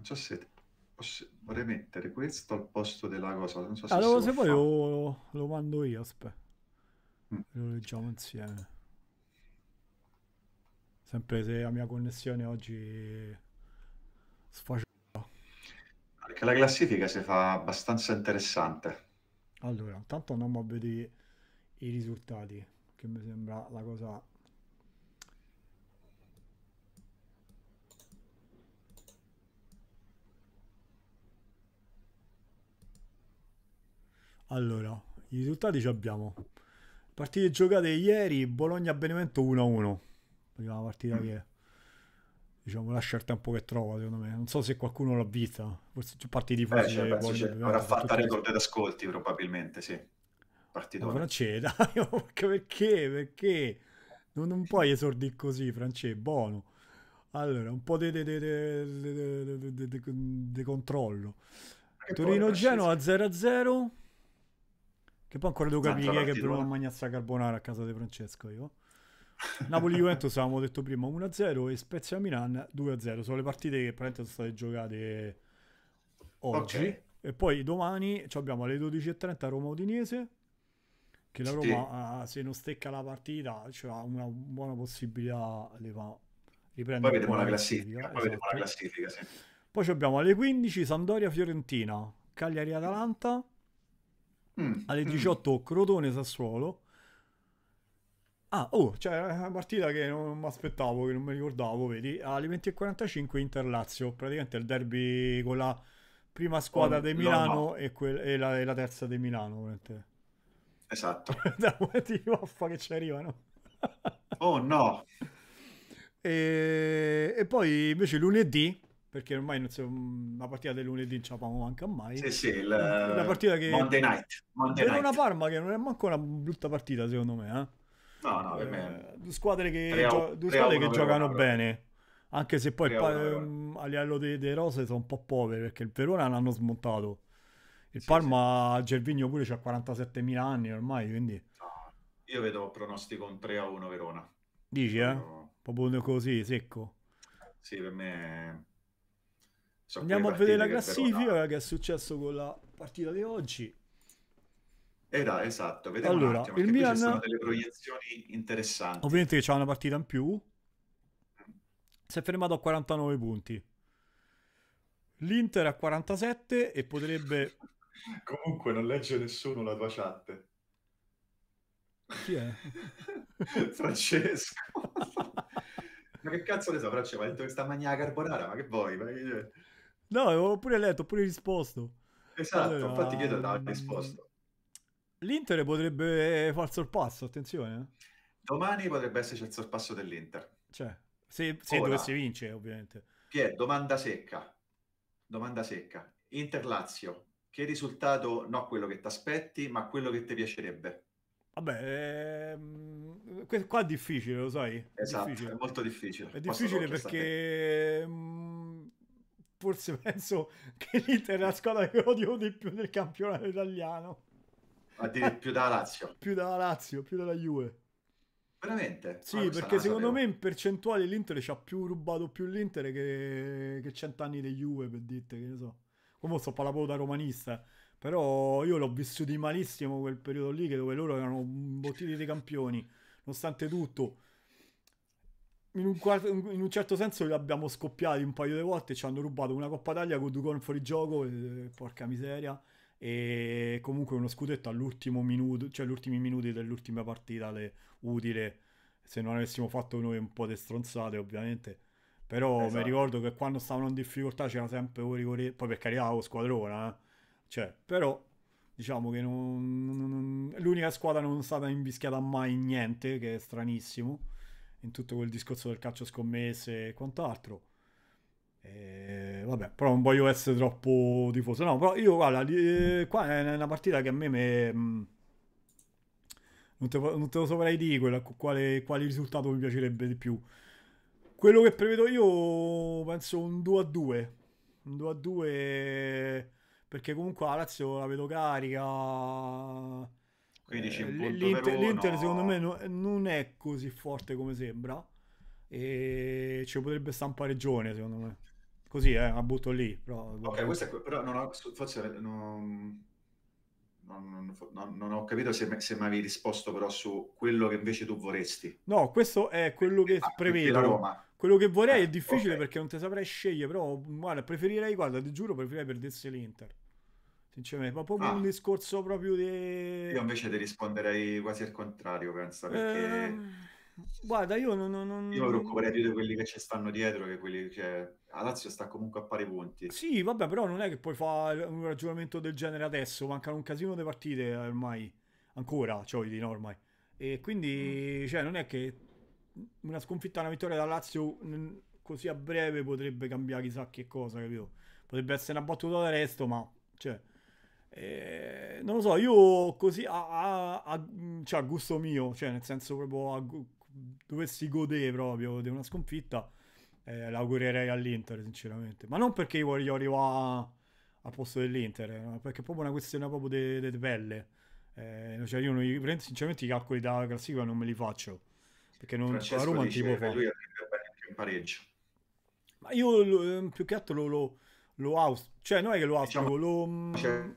Speaker 1: Non so se posso... vorrei mettere questo al posto della cosa. Non so se, allora, se vuoi
Speaker 2: lo, lo, mando io, aspetta. Mm. Lo leggiamo insieme. Sempre se la mia connessione oggi sfaccia.
Speaker 1: Perché la classifica si fa abbastanza interessante.
Speaker 2: Allora, intanto andiamo a vedere i risultati, che mi sembra la cosa Allora, i risultati ci abbiamo. Partite giocate ieri, Bologna-Benevento 1-1. Prima partita mm. che diciamo, lascia il tempo che trova, secondo me. Non so se qualcuno l'ha vista, forse più partiti forse eh, cioè, cioè, avrà fatto record
Speaker 1: ad ascolti probabilmente, sì. partito Ma France, perché,
Speaker 2: perché? Non, non puoi esordire così, France, buono. Allora, un po' di controllo. Torino-Genoa 0-0. Che poi ancora devo capire chi che prova eh. a mangiarsi carbonara a casa di Francesco io. [LAUGHS] Napoli-Juventus avevamo detto prima 1-0 e Spezia-Milan 2-0. Sono le partite che praticamente sono state giocate oggi. Okay. E poi domani abbiamo alle 12.30 Roma-Udinese. Che la Roma, sì. Ah, ah, se non stecca la partita, cioè ha una buona possibilità le fa riprendere. Poi vediamo la classifica. Poi, esatto. vedremo la esatto.
Speaker 1: classifica sì.
Speaker 2: poi abbiamo alle 15 Sandoria-Fiorentina, Cagliari-Atalanta. Mm, alle 18 mm. Oh, Crotone Sassuolo. Ah, oh, cioè, una partita che non mi aspettavo, che non mi ricordavo, vedi? Alle 20.45 Inter Lazio, praticamente il derby con la prima squadra oh, di Milano E, que- e, la- e, la, terza di Milano, ovviamente. Esatto. [LAUGHS] da momenti waffa che ci arrivano.
Speaker 1: oh no! [LAUGHS]
Speaker 2: E, e poi invece lunedì perché ormai so, mm, la partita del lunedì non ce la fanno manca mai. Sì, sì, la, la eh, partita che... Monday Night. Monday night. una Parma che non è manco una brutta partita secondo me. Eh? No, no, per me... Eh, due squadre che, gio- due squadre che giocano però. bene anche se poi pa- ehm, a livello dei, dei rose sono un po' povere perché il Verona l'hanno smontato il sì, Parma sì. Gervigno pure c'ha 47.000 anni ormai quindi no,
Speaker 1: io vedo pronostico un 3 a 1 Verona
Speaker 2: dici eh? Però... proprio così secco
Speaker 1: sì per me
Speaker 2: So Andiamo a vedere la classifica che è successo con la partita di oggi.
Speaker 1: Eh da, esatto, vediamo allora, attimo, il Milan... ci sono delle proiezioni interessanti.
Speaker 2: Ovviamente che c'è una partita in più.
Speaker 1: Si è fermato a 49 punti.
Speaker 2: L'Inter a 47 e potrebbe... [LAUGHS] Comunque
Speaker 1: non legge nessuno la tua chat. Chi è? [LAUGHS] Francesco. [LAUGHS] ma che cazzo ne so, Francesco? Ma ha detto che sta mangiando la carbonara, ma che vuoi? Ma che...
Speaker 2: No, avevo pure letto, ho pure risposto.
Speaker 1: Esatto, allora, infatti chiedo la
Speaker 2: um, mm, risposta. L'Inter potrebbe far sorpasso, attenzione. Eh.
Speaker 1: Domani potrebbe esserci il sorpasso dell'Inter. Cioè, se, se dovesse vincere, ovviamente. Pier, domanda secca. Domanda secca. Inter-Lazio, che risultato, non quello che ti aspetti, ma quello che ti piacerebbe?
Speaker 2: Vabbè, ehm, qua è difficile, lo sai. Esatto, difficile. è
Speaker 1: molto difficile. È difficile
Speaker 2: perché... Mh, mm, forse penso che l'Inter è la squadra che odio di più nel campionato
Speaker 1: italiano. A dire più dalla Lazio. [LAUGHS]
Speaker 2: più dalla Lazio, più dalla Juve.
Speaker 1: Veramente? Sì, ah, perché secondo sapevo.
Speaker 2: me in percentuale l'Inter ci ha più rubato più l'Inter che, che cent'anni di Juve, per dirti, che ne so. Come sto parlando da romanista, però io l'ho vissuto di malissimo quel periodo lì, che dove loro erano bottiti dei campioni, nonostante tutto in un, quarto, in un, certo senso li abbiamo scoppiati un paio di volte. Ci hanno rubato una Coppa Italia con due gol fuori gioco. Eh, porca miseria. E comunque uno scudetto all'ultimo minuto, cioè gli ultimi minuti dell'ultima partita le, utile. Se non avessimo fatto noi un po' di stronzate, ovviamente. Però esatto. mi ricordo che quando stavano in difficoltà c'era sempre un rigore. Poi per carità, o squadrona, eh. cioè, però diciamo che non, non, l'unica squadra non è stata invischiata mai in niente, che è stranissimo in tutto quel discorso del calcio scommesse e quant'altro. E, vabbè, però non voglio essere troppo tifoso. No, però io guarda, eh, qua è una partita che a me me, mm, non, te, non, te, lo saprei dire quella, quale, quale risultato mi piacerebbe di più. Quello che prevedo io penso un 2 a 2. Un 2 a 2 perché comunque la Lazio la vedo carica eh, l'Inter, l'Inter secondo me non è così forte come sembra e ci potrebbe stampare un secondo me così eh, la butto lì però, ok questa
Speaker 1: è, però non ho, forse non, non, non, non ho capito se, se mi avevi risposto però su quello che invece tu vorresti
Speaker 2: no questo è quello che ah, prevedo quello che vorrei è eh, difficile okay. perché non te saprei scegliere però guarda preferirei guarda ti giuro preferirei perdesse l'Inter sinceramente, ma proprio ah. un discorso proprio di... Io
Speaker 1: invece ti risponderei quasi al contrario, pensa, perché... Eh,
Speaker 2: guarda, io non... non, non
Speaker 1: io mi preoccuperei più di quelli che ci stanno dietro che quelli che... Cioè, Lazio sta comunque a pari punti.
Speaker 2: Sì, vabbè, però non è che puoi fare un ragionamento del genere adesso, mancano un casino di partite ormai, ancora, cioè di no E quindi, mm. cioè, non è che una sconfitta, una vittoria da Lazio mm, così a breve potrebbe cambiare chissà che cosa, capito? Potrebbe essere una battuta d'arresto, ma... Cioè, eh, non lo so, io così a, a, a, cioè a gusto mio, cioè nel senso proprio a, dovessi godere proprio di una sconfitta, eh, l'augurerei all'Inter sinceramente. Ma non perché io voglio arrivare al posto dell'Inter, ma perché è proprio una questione proprio di pelle. Eh, cioè io non, sinceramente i calcoli da classifica non me li faccio,
Speaker 1: perché non, c'è la Roma tipo fa. Lui in pareggio. Ma io eh,
Speaker 2: più che altro lo, lo, lo auspico, cioè non è che lo auspico, diciamo, lo... Cioè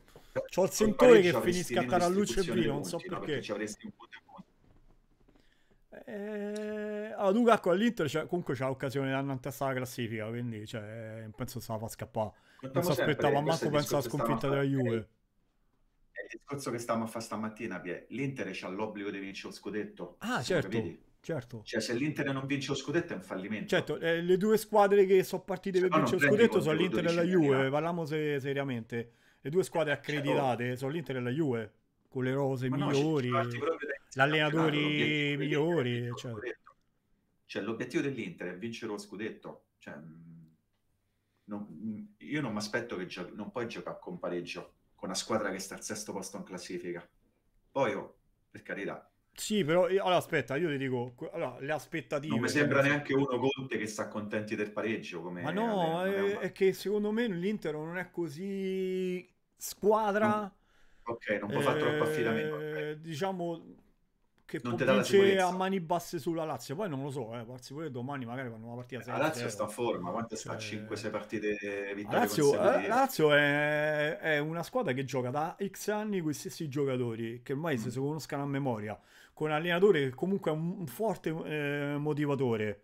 Speaker 2: C'ho il sentore che finisca a taralluccio e vino, non so no, perché.
Speaker 1: perché avresti un po' di
Speaker 2: Eh, allora, ah, ecco, Lukaku all'Inter cioè, comunque c'ha l'occasione di andare in testa alla classifica, quindi cioè, penso se la fa scappare. Contiamo non si aspettava manco penso alla sconfitta della Juve.
Speaker 1: È eh, il discorso che stavamo a fare stamattina, Pie. l'Inter c'ha l'obbligo di vincere lo scudetto. Ah, certo. Certo. Cioè, se l'Inter non vince lo scudetto è un fallimento.
Speaker 2: Certo, eh, le due squadre che sono partite per vincere lo scudetto sono l'Inter e la Juve, eh. parliamo seriamente le due squadre eh, certo. accreditate sono l'Inter e la Juve, con le rose Ma migliori, no, allenatori migliori. Cioè.
Speaker 1: cioè. l'obiettivo dell'Inter è vincere lo scudetto. Cioè, mm, non, mm, io non mi aspetto che giochi, non puoi giocare con pareggio con una squadra che sta al sesto posto in classifica. Poi, oh, per carità,
Speaker 2: sì, però io, allora, aspetta, io ti dico
Speaker 1: allora, le aspettative. Non mi cioè, sembra cioè, neanche uno Conte che sta contenti del pareggio. Come ma no,
Speaker 2: è, è, eh, una... è, che secondo me l'Inter non è così squadra. No.
Speaker 1: Ok, non può eh, fare troppo affidamento.
Speaker 2: Eh, okay. Diciamo che non può vincere a mani basse sulla Lazio. Poi non lo so, eh, forse pure domani magari fanno una partita. Eh, la Lazio sta in
Speaker 1: forma, quanto cioè... 5-6 partite vittorie Lazio, eh, La
Speaker 2: Lazio è, è, una squadra che gioca da X anni con stessi giocatori, che ormai mm. si conoscano a memoria, con un allenatore che comunque è un, forte eh, motivatore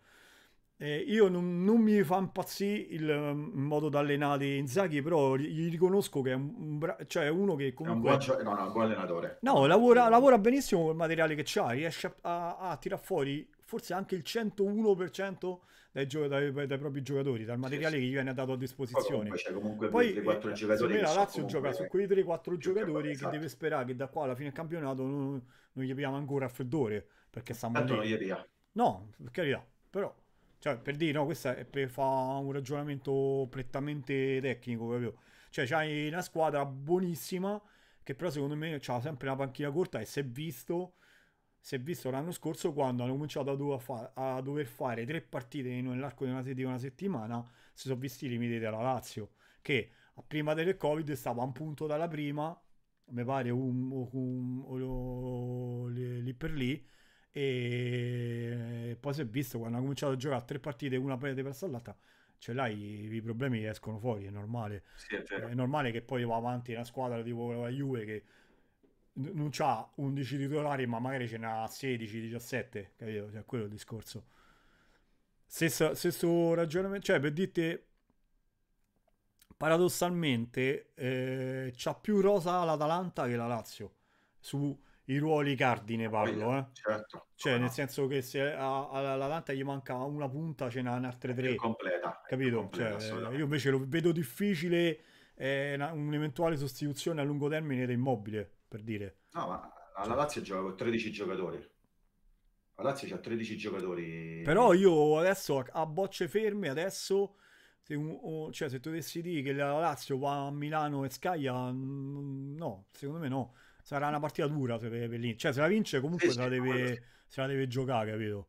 Speaker 2: eh, io non, non, mi fa impazzire il mm, modo da allenare Inzaghi, però gli riconosco che è un bra- cioè uno che comunque... È un buon,
Speaker 1: no, no, un buon allenatore.
Speaker 2: No, lavora, lavora benissimo col materiale che ha, riesce a, a, a tirare fuori forse anche il 101% dai, gio- dai, dai, dai propri giocatori, dal materiale sì, sì. che gli viene dato a disposizione. Poi comunque, Poi, 3, 4 eh, giocatori la Lazio gioca su quei 3-4 giocatori che esatto. deve sperare che da qua alla fine del campionato non, non gli abbiamo ancora a freddore, perché stiamo... Tanto non gli No, per carità, però cioè, per dire, no, questo è per fare un ragionamento prettamente tecnico, proprio. Cioè, c'hai una squadra buonissima, che però secondo me c'ha sempre una panchina corta e si è visto, si è visto l'anno scorso quando hanno cominciato a dover, fare, a dover fare tre partite nell'arco di una, di una settimana, si sono visti i limiti della Lazio, che prima del Covid stava a un punto dalla prima, mi pare un, un, un, lì per lì, e eh, poi si è visto quando ha cominciato a giocare tre partite una persa all'altra ce l'hai i problemi escono fuori è normale sì, è, è, normale che poi va avanti una squadra tipo la Juve che non c'ha 11 titolari ma magari ce n'ha 16 17 capito cioè quello è il discorso stesso, stesso ragionamento cioè per dirti paradossalmente eh, c'ha più rosa l'Atalanta che la Lazio su i ruoli cardine parlo, eh. eh. certo, cioè no. nel senso che se all'Atalanta gli manca una punta ce n'ha un'altra tre, completa, capito? Completa, cioè, io invece lo vedo difficile eh, un'eventuale sostituzione a lungo termine da Immobile,
Speaker 1: per dire. No, ma alla Lazio gioca con 13 giocatori. La Lazio c'ha 13 giocatori. Però
Speaker 2: io adesso a bocce ferme, adesso se, cioè, se tu dovessi dire che la Lazio va a Milano e Scaglia, mm, no, secondo me no sarà una partita dura se deve Cioè, se la vince comunque sì, se, la deve, se, la deve, giocare, capito?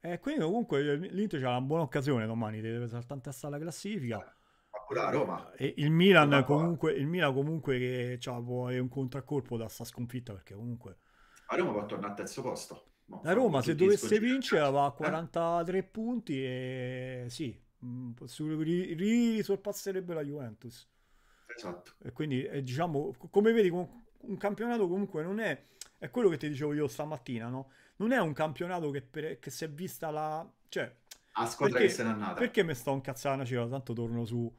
Speaker 2: E quindi comunque l'Inter c'ha una buona occasione domani, deve saltare a stare la classifica. Eh,
Speaker 1: pure la Roma.
Speaker 2: E il Milan Roma comunque, il Milan comunque che cioè, può un contraccolpo da sta sconfitta perché comunque...
Speaker 1: La Roma va a tornare al terzo posto. la Roma se dovesse
Speaker 2: vincere eh. va a 43 eh? punti e sì, mm, risorpasserebbe la Juventus. Esatto. E quindi eh, diciamo, come vedi, un campionato comunque non è... È quello che ti dicevo io stamattina, no? Non è un campionato che, per, che si è vista la... Cioè... A squadra perché, che se n'è andata. Perché mi sto incazzando cazzana cioè, Tanto torno su,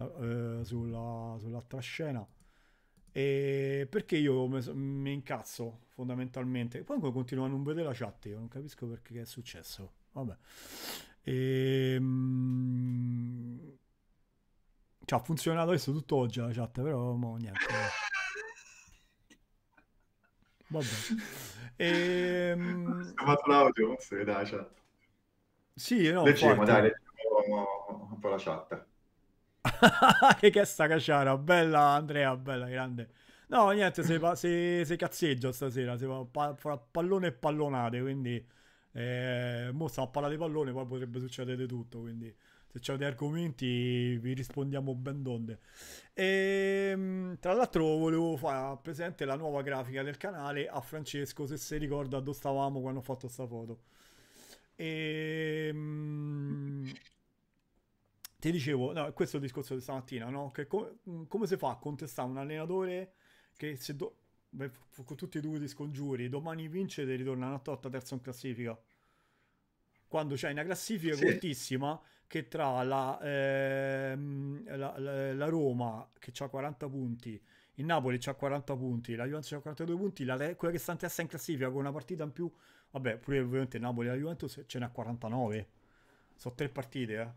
Speaker 2: eh, sulla, sull'altra scena. E perché io mi incazzo fondamentalmente. Poi continuo a non vedere la chat, io non capisco perché è successo. Vabbè. E, ehm, mh, cioè, ha funzionato adesso tutto oggi la chat, però mo, niente.
Speaker 1: Vabbè. [LAUGHS] E... Ehm, Ho chiamato l'audio, sì, dai, chat. Cioè. Sì, no, leggiamo, dai, leggiamo un po' la chat.
Speaker 2: [LAUGHS] che è sta cacciara, bella Andrea, bella, grande. No, niente, se, se, se cazzeggio stasera, se pa, fra pallone e pallonate, quindi... Eh, mo sta a parlare di pallone, poi potrebbe succedere di tutto, quindi se dei argomenti vi rispondiamo ben donde. E, ehm, tra l'altro volevo fare presente la nuova grafica del canale a Francesco se si ricorda dove stavamo quando ho fatto questa foto. E, ehm, ti dicevo, no, questo è il discorso di stamattina, no? Che com- mm, come si fa a contestare un allenatore che se do- beh, con tutti e due ti scongiuri, domani vince e ritorna a 8 terza in classifica? Quando c'è una classifica sì. cortissima che tra la, ehm, la, la, la Roma che ha 40 punti, il Napoli ha 40 punti, la Juventus ha 42 punti, la, quella che sta in testa in classifica con una partita in più, vabbè, pure ovviamente Napoli e la Juventus ce n'ha 49. Sono tre partite, eh.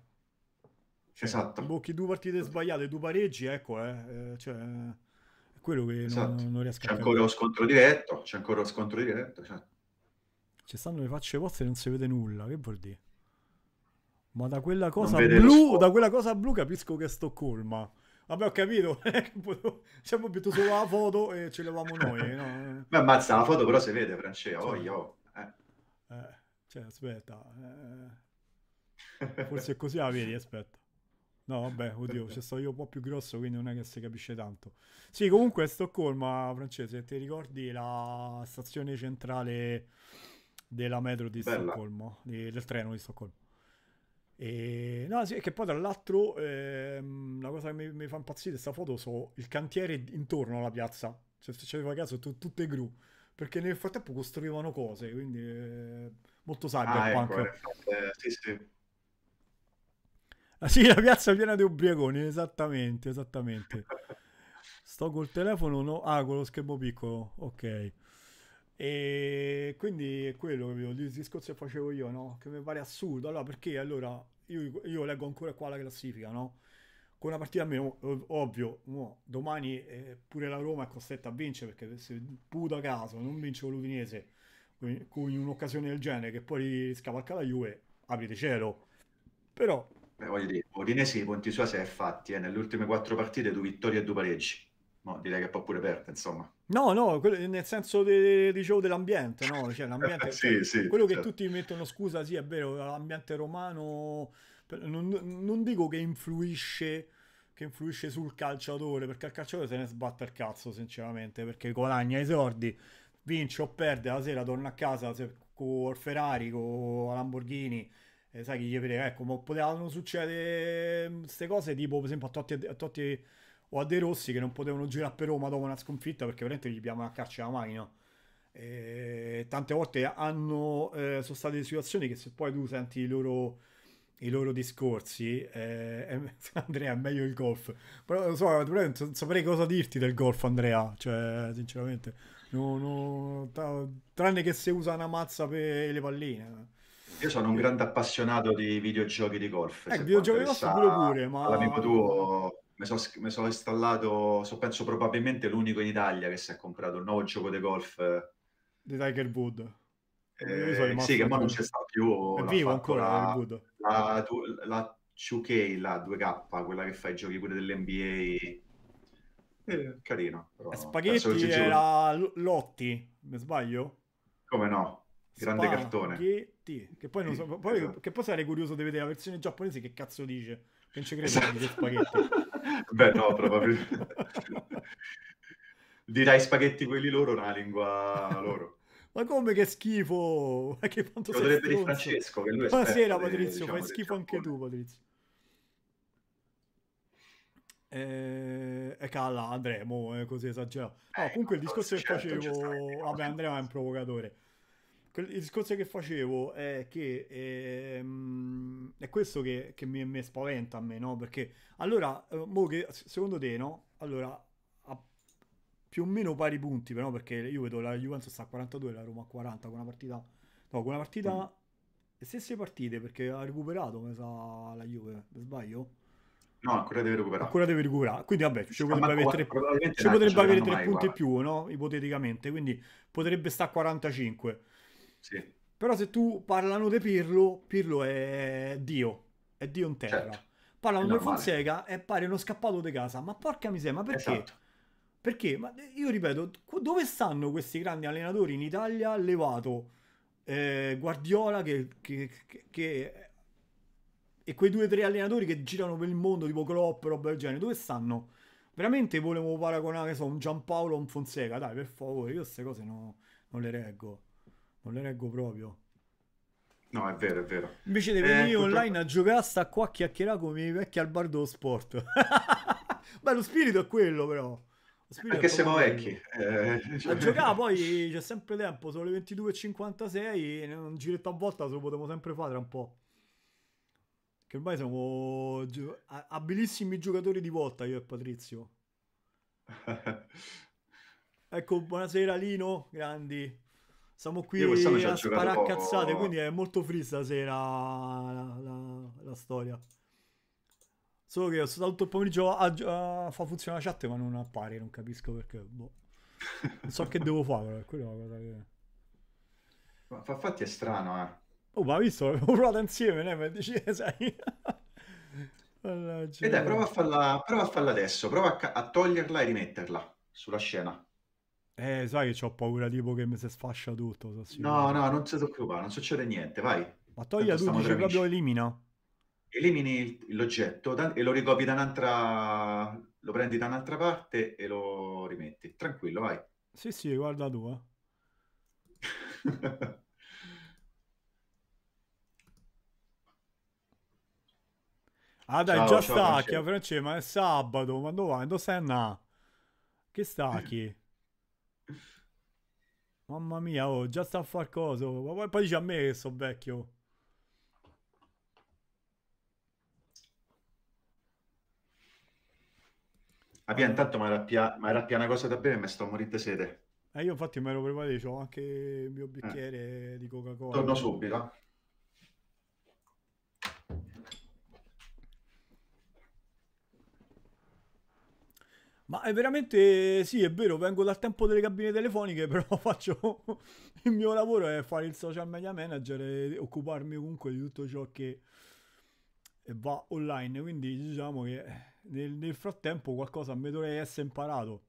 Speaker 2: Cioè, esatto. Bocchi due partite sbagliate, due pareggi, ecco, eh. eh cioè, è quello che esatto. non, non riesco a capire. C'è ancora lo
Speaker 1: scontro diretto, c'è ancora lo scontro diretto, cioè.
Speaker 2: Ci stanno le facce vostre e non si vede nulla, che vuol dire? Ma da quella cosa blu, da quella cosa blu capisco che è Stoccolma. Vabbè, ho capito. Ci abbiamo messo solo la foto e ce l'avamo
Speaker 1: noi. No? Beh, ammazza la foto, però si vede, Francesco. Cioè, oh, Eh. Eh,
Speaker 2: cioè, aspetta. Eh. Forse è così la ah, vedi, aspetta. No, vabbè, oddio, c'è cioè, sto io un po' più grosso, quindi non è che si capisce tanto. Sì, comunque è Stoccolma, Francese, ti ricordi la stazione centrale della metro di Bella. Stoccolma, di, del treno di Stoccolma? E, no, sì, che poi tra l'altro ehm, la cosa che mi, mi fa impazzire questa foto so il cantiere intorno alla piazza. Cioè, se ci aveva caso, tu, tutte gru. Perché nel frattempo costruivano cose, quindi eh, molto cyberpunk. Ah, ecco, eh,
Speaker 1: eh, sì, sì.
Speaker 2: Ah, sì, la piazza piena di ubriaconi, esattamente, esattamente. [LAUGHS] Sto col telefono, no? Ah, con lo schermo piccolo, ok. E quindi è quello capito, il discorso che facevo io, no? Che mi pare assurdo. Allora, perché allora io, io leggo ancora qua la classifica, no? Con una partita a meno, ovvio, no, domani eh, pure la Roma è costretta a vincere perché se puta caso non vince con l'Udinese con un'occasione del genere che poi scavalca la Juve, aprite cielo.
Speaker 1: Però... Beh, voglio dire, Udinese i punti suoi si è fatti, eh, nelle ultime quattro partite due vittorie e due pareggi. No, direi che può pure perdere, insomma.
Speaker 2: No, no, nel senso de, dicevo dell'ambiente, no? Cioè, l'ambiente, [LAUGHS] sì, cioè, sì, quello certo. che tutti mettono scusa, sì, è vero, l'ambiente romano non, non dico che influisce che influisce sul calciatore, perché il calciatore se ne sbatte il cazzo, sinceramente, perché guadagna i soldi, vince o perde, la sera torna a casa se, con il Ferrari, con la Lamborghini, eh, sai chi gli prega, ecco, ma potevano succedere queste mm, cose tipo per esempio a Totti, a Totti o a De Rossi che non potevano girare per Roma dopo una sconfitta perché veramente gli piace a carcere la macchina. E tante volte hanno, eh, sono state situazioni che se poi tu senti i loro, i loro discorsi, eh, [LAUGHS] Andrea è meglio il golf. Però lo so, non saprei cosa dirti del golf Andrea, cioè sinceramente, no, no, tra, tranne che se usa una mazza per le
Speaker 1: palline. Io sono un grande appassionato di videogiochi di golf. Eh, videogiochi di golf pure pure, ma... L'amico tuo mi sono so installato, so, penso probabilmente l'unico in Italia che si è comprato il nuovo gioco di golf.
Speaker 2: Di Tiger Wood.
Speaker 1: Eh, sì, che ma non c'è sta più. È vivo ancora la, la, la, la 2K, la 2K, quella che fa i giochi pure dell'NBA. Eh, carino. Però eh, Spaghetti era
Speaker 2: Lotti, mi sbaglio?
Speaker 1: Come no? Grande Spaghetti. cartone.
Speaker 2: Che poi, non so, poi, esatto. che poi sarei curioso di vedere la versione giapponese che cazzo dice non ci credo
Speaker 1: esatto. che spaghetti. [LAUGHS] Beh, no, probabilmente. [LAUGHS] Dirai spaghetti quelli loro, una lingua loro.
Speaker 2: [LAUGHS] Ma come che schifo? Ma che quanto Lo dovrebbe di Francesco, che lui è Buonasera Patrizio, diciamo, fai schifo anche tu Patrizio. E eh, eh, calla Andremo, è eh, così esagerato. No, eh, comunque il discorso che certo, facevo, vabbè Andrea è un provocatore il discorso che facevo è che ehm, è questo che, che mi, mi, spaventa a me, no? Perché allora, eh, che, secondo te, no? Allora, a più o meno pari punti, però, perché io vedo la Juventus sta a 42 e la Roma a 40 con una partita... No, con una partita... Mm. stesse partite, perché ha recuperato, come sa, la Juve, sbaglio?
Speaker 1: No, ancora deve recuperare. Ancora
Speaker 2: deve recuperare. Quindi, vabbè, ci, ci potrebbe avere tre, potrebbe avere tre punti in più, no? Ipoteticamente. Quindi potrebbe stare a 45. Sì. Però se tu parlano di Pirlo, Pirlo è Dio, è Dio in terra. Certo. Parlano di Fonseca e pare uno scappato di casa. Ma porca miseria, ma perché? Esatto. Perché? Ma eh, io ripeto, dove stanno questi grandi allenatori in Italia? Levato, eh, Guardiola che, che, che, che e quei due o tre allenatori che girano per il mondo, tipo Klopp, roba del genere, dove stanno? Veramente volevo paragonare, so, un Giampaolo a un Fonseca, dai, per favore, io queste cose no, non le reggo non le leggo proprio.
Speaker 1: No, è vero, è vero. Invece di eh, venire eh, online purtroppo...
Speaker 2: a giocare, sta qua a chiacchierare come i vecchi al bar dello sport. [LAUGHS] Beh, lo spirito è quello, però. Perché siamo vecchi. Eh, cioè... A giocare poi c'è sempre tempo, sono le 22.56, un giretto a volta se lo potremmo sempre fare tra un po'. Che ormai siamo gi- abilissimi giocatori di volta io e Patrizio. [LAUGHS] ecco, buonasera Lino, grandi. Siamo qui a sparare cazzate, quindi è molto free stasera la, la, la storia. Solo che ho stato tutto il pomeriggio a, a, a far funzionare la chat ma non appare, non capisco perché. Boh. Non so che [LAUGHS] devo fare, però è una cosa che...
Speaker 1: Ma infatti è strano,
Speaker 2: eh. Oh, ma visto, l'abbiamo provato insieme, né? Per decidere, sai... e
Speaker 1: dai, prova a, farla, prova a farla adesso, prova a, a toglierla e rimetterla sulla scena.
Speaker 2: Eh, sai che ho paura tipo che mi si sfascia tutto. So, No, no, non
Speaker 1: si preoccupare, non succede niente, vai. Ma togli tu dici proprio elimina. Elimini il, l'oggetto e lo ricopi da un'altra... lo prendi da un'altra parte e lo rimetti. Tranquillo, vai.
Speaker 2: Sì, sì, guarda tu. Eh. [LAUGHS] Ah dai, ciao, già ciao, stacchi, eh, Francesco, ma è sabato, ma dove, vai? dove stai andando? Che stacchi? Mamma mia, oh, già sta a far coso. Oh. Ma poi, poi dice a me che so vecchio.
Speaker 1: A intanto mi era pia, una cosa da bere e mi sto morendo di sete.
Speaker 2: eh, io infatti mi ero preparato, ho anche il mio eh. bicchiere eh. di Coca-Cola. Torno subito. Ma è veramente sì, è vero, vengo dal tempo delle cabine telefoniche, [LAUGHS] però faccio il mio lavoro è fare il social media manager e occuparmi comunque di tutto ciò che va online. Quindi diciamo che nel, nel frattempo qualcosa mi dovrei essere imparato.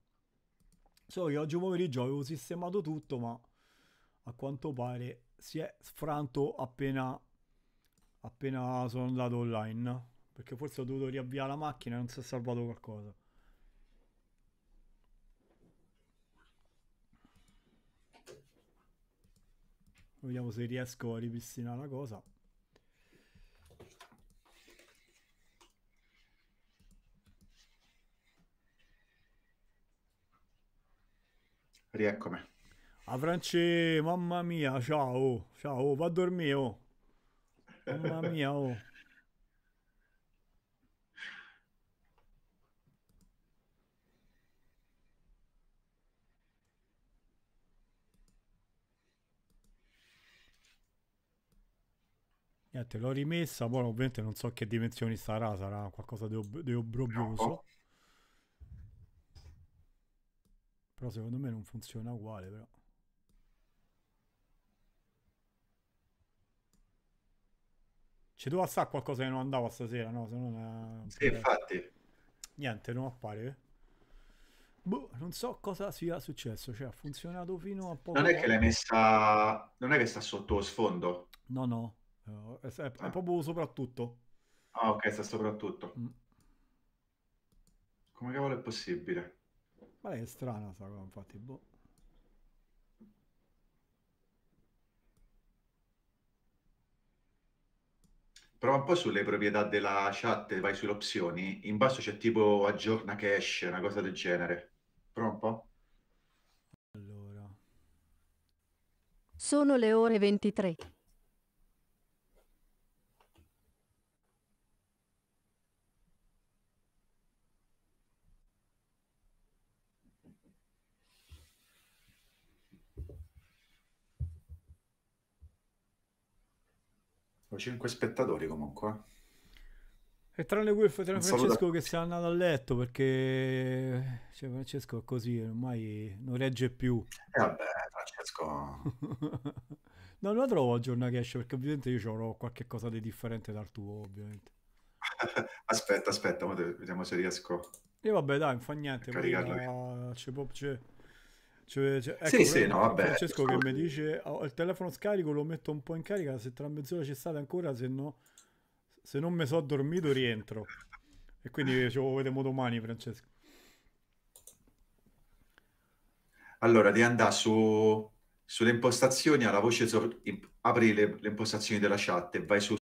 Speaker 2: So che oggi pomeriggio avevo sistemato tutto, ma a quanto pare si è sfranto appena, appena sono andato online. Perché forse ho dovuto riavviare la macchina e non si è salvato qualcosa. Vediamo se riesco a ripristinare la cosa. Rieccomi. A France, mamma mia, ciao, ciao, va a dormire, oh. Mamma mia, oh. Niente, l'ho rimessa, poi ovviamente non so che dimensioni sarà, sarà qualcosa di, ob- di obrobioso. Però secondo me non funziona uguale, però. Cioè, doveva stare qualcosa che non andava stasera, no? Se non è... Eh, sì, infatti. Niente, non appare. Boh, non so cosa sia successo, cioè ha funzionato fino a poco... Non è che l'hai
Speaker 1: messa... non è che sta sotto lo sfondo? No, no. Eh,
Speaker 2: è, è, è, ah. proprio soprattutto.
Speaker 1: Ah, ok, sta soprattutto. Mm. Come cavolo è possibile?
Speaker 2: Ma è strana, sa infatti, boh.
Speaker 1: Prova un po' sulle proprietà della chat, vai sulle opzioni. In basso c'è tipo aggiorna cache, una cosa del genere. Prova un po'. Allora. Sono le ore 23. 5 spettatori comunque. Eh.
Speaker 2: E tranne Wolf, tranne Francesco che si è andato a letto perché cioè, Francesco è così, ormai non regge più. E eh vabbè, Francesco... [LAUGHS] non la trovo a giornata che esce perché ovviamente io avrò qualche cosa di differente dal tuo, ovviamente.
Speaker 1: [LAUGHS] aspetta, aspetta, vediamo se riesco.
Speaker 2: E vabbè dai, non fa niente, poi, uh, c'è, c'è cioè, cioè, ecco, sì, sì, no, vabbè. Francesco che mi dice ho oh, il telefono scarico, lo metto un po' in carica, se tra mezz'ora c'è stata ancora, se no se non mi sono dormito rientro. E quindi ce lo vediamo domani, Francesco.
Speaker 1: Allora, di andare su, sulle impostazioni, alla voce apri le, le, impostazioni della chat e vai su